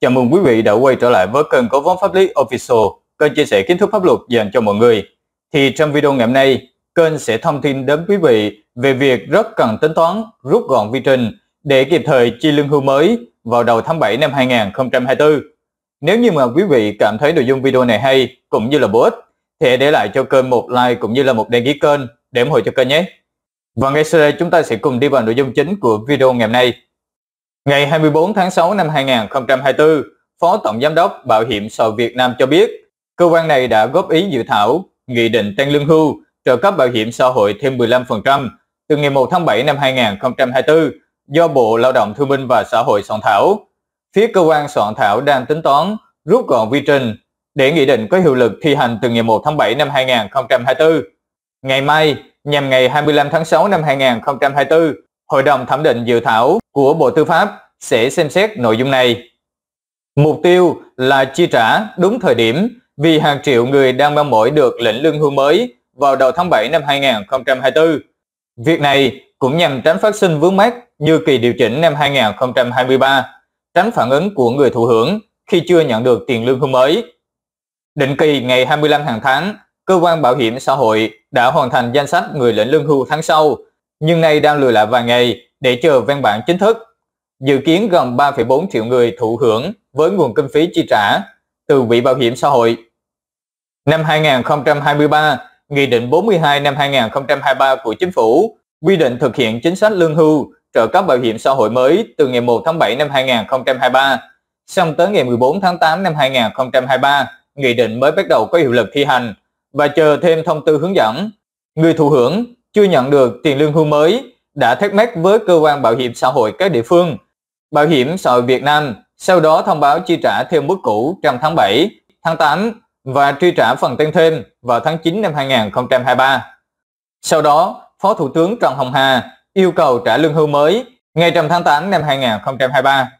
Chào mừng quý vị đã quay trở lại với kênh Cố vấn Pháp lý Official, kênh chia sẻ kiến thức pháp luật dành cho mọi người. Thì trong video ngày hôm nay, kênh sẽ thông tin đến quý vị về việc rất cần tính toán, rút gọn vi trình để kịp thời chi lương hưu mới vào đầu tháng 7 năm 2024. Nếu như mà quý vị cảm thấy nội dung video này hay cũng như là bổ ích, thì để lại cho kênh một like cũng như là một đăng ký kênh để ủng hộ cho kênh nhé. Và ngay sau đây chúng ta sẽ cùng đi vào nội dung chính của video ngày hôm nay. Ngày 24 tháng 6 năm 2024, Phó Tổng Giám đốc Bảo hiểm xã hội Việt Nam cho biết, cơ quan này đã góp ý dự thảo Nghị định tăng lương hưu trợ cấp bảo hiểm xã hội thêm 15% từ ngày 1 tháng 7 năm 2024 do Bộ Lao động Thương binh và Xã hội soạn thảo. Phía cơ quan soạn thảo đang tính toán rút gọn quy trình để nghị định có hiệu lực thi hành từ ngày 1 tháng 7 năm 2024. Ngày mai, nhằm ngày 25 tháng 6 năm 2024, Hội đồng thẩm định dự thảo của Bộ Tư pháp sẽ xem xét nội dung này. Mục tiêu là chi trả đúng thời điểm vì hàng triệu người đang mong mỏi được lĩnh lương hưu mới vào đầu tháng 7 năm 2024. Việc này cũng nhằm tránh phát sinh vướng mắc như kỳ điều chỉnh năm 2023, tránh phản ứng của người thụ hưởng khi chưa nhận được tiền lương hưu mới. Định kỳ ngày 25 hàng tháng, cơ quan bảo hiểm xã hội đã hoàn thành danh sách người lĩnh lương hưu tháng sau nhưng nay đang lùi lại vài ngày để chờ văn bản chính thức. Dự kiến gần 3,4 triệu người thụ hưởng với nguồn kinh phí chi trả từ Quỹ Bảo hiểm xã hội. Năm 2023, Nghị định 42 năm 2023 của Chính phủ quy định thực hiện chính sách lương hưu trợ cấp bảo hiểm xã hội mới từ ngày 1 tháng 7 năm 2023. Xong tới ngày 14 tháng 8 năm 2023, nghị định mới bắt đầu có hiệu lực thi hành và chờ thêm thông tư hướng dẫn. Người thụ hưởng chưa nhận được tiền lương hưu mới đã thắc mắc với cơ quan bảo hiểm xã hội các địa phương. Bảo hiểm xã hội Việt Nam sau đó thông báo chi trả theo mức cũ trong tháng 7, tháng 8 và truy trả phần tăng thêm vào tháng 9 năm 2023. Sau đó, Phó Thủ tướng Trần Hồng Hà yêu cầu trả lương hưu mới ngay trong tháng 8 năm 2023.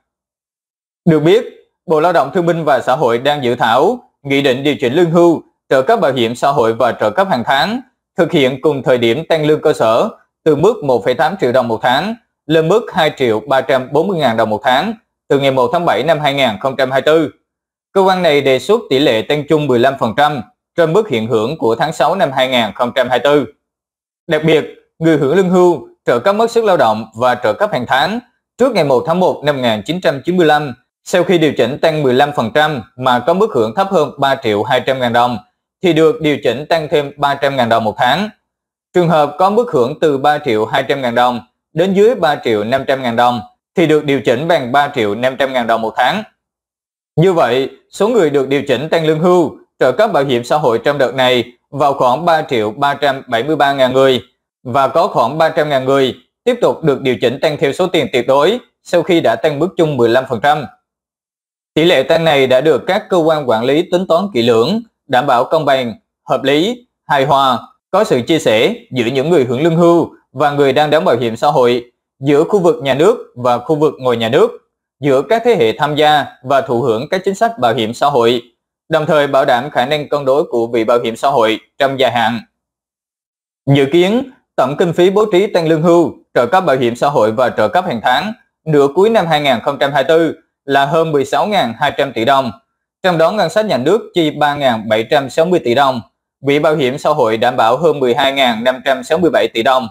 Được biết, Bộ Lao động Thương binh và Xã hội đang dự thảo nghị định điều chỉnh lương hưu, trợ cấp bảo hiểm xã hội và trợ cấp hàng tháng thực hiện cùng thời điểm tăng lương cơ sở từ mức 1,8 triệu đồng một tháng lên mức 2 triệu 340 ngàn đồng một tháng từ ngày 1 tháng 7 năm 2024. Cơ quan này đề xuất tỷ lệ tăng chung 15% trên mức hiện hưởng của tháng 6 năm 2024. Đặc biệt, người hưởng lương hưu, trợ cấp mất sức lao động và trợ cấp hàng tháng trước ngày 1 tháng 1 năm 1995 sau khi điều chỉnh tăng 15% mà có mức hưởng thấp hơn 3 triệu 200 ngàn đồng thì được điều chỉnh tăng thêm 300.000 đồng một tháng. Trường hợp có mức hưởng từ 3 triệu 200.000 đồng đến dưới 3 triệu 500.000 đồng thì được điều chỉnh bằng 3 triệu 500.000 đồng một tháng. Như vậy, số người được điều chỉnh tăng lương hưu, trợ cấp bảo hiểm xã hội trong đợt này vào khoảng 3 triệu 373.000 người và có khoảng 300.000 người tiếp tục được điều chỉnh tăng theo số tiền tuyệt đối sau khi đã tăng mức chung 15%. Tỷ lệ tăng này đã được các cơ quan quản lý tính toán kỹ lưỡng đảm bảo công bằng, hợp lý, hài hòa, có sự chia sẻ giữa những người hưởng lương hưu và người đang đóng bảo hiểm xã hội, giữa khu vực nhà nước và khu vực ngoài nhà nước, giữa các thế hệ tham gia và thụ hưởng các chính sách bảo hiểm xã hội, đồng thời bảo đảm khả năng cân đối của vị bảo hiểm xã hội trong dài hạn. Dự kiến, tổng kinh phí bố trí tăng lương hưu, trợ cấp bảo hiểm xã hội và trợ cấp hàng tháng nửa cuối năm 2024 là hơn 16.200 tỷ đồng, trong đó ngân sách nhà nước chi 3.760 tỷ đồng, quỹ bảo hiểm xã hội đảm bảo hơn 12.567 tỷ đồng.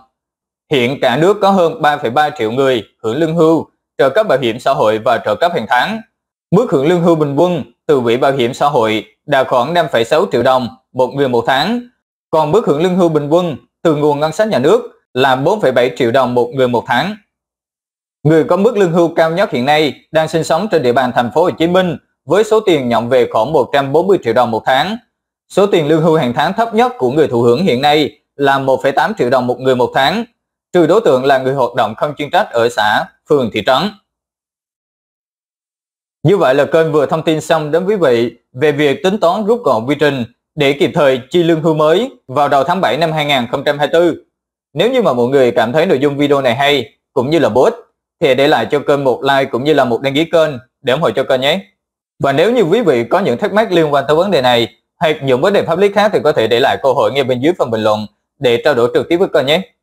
Hiện cả nước có hơn 3,3 triệu người hưởng lương hưu, trợ cấp bảo hiểm xã hội và trợ cấp hàng tháng. Mức hưởng lương hưu bình quân từ quỹ bảo hiểm xã hội đạt khoảng 5,6 triệu đồng một người một tháng, còn mức hưởng lương hưu bình quân từ nguồn ngân sách nhà nước là 4,7 triệu đồng một người một tháng. Người có mức lương hưu cao nhất hiện nay đang sinh sống trên địa bàn thành phố Hồ Chí Minh với số tiền nhận về khoảng 140 triệu đồng một tháng. Số tiền lương hưu hàng tháng thấp nhất của người thụ hưởng hiện nay là 1,8 triệu đồng một người một tháng, trừ đối tượng là người hoạt động không chuyên trách ở xã, phường, thị trấn. Như vậy là kênh vừa thông tin xong đến quý vị về việc tính toán rút gọn quy trình để kịp thời chi lương hưu mới vào đầu tháng 7 năm 2024. Nếu như mà mọi người cảm thấy nội dung video này hay cũng như là bổ ích thì để lại cho kênh một like cũng như là một đăng ký kênh để ủng hộ cho kênh nhé. Và nếu như quý vị có những thắc mắc liên quan tới vấn đề này hoặc những vấn đề pháp lý khác thì có thể để lại câu hỏi ngay bên dưới phần bình luận để trao đổi trực tiếp với kênh nhé.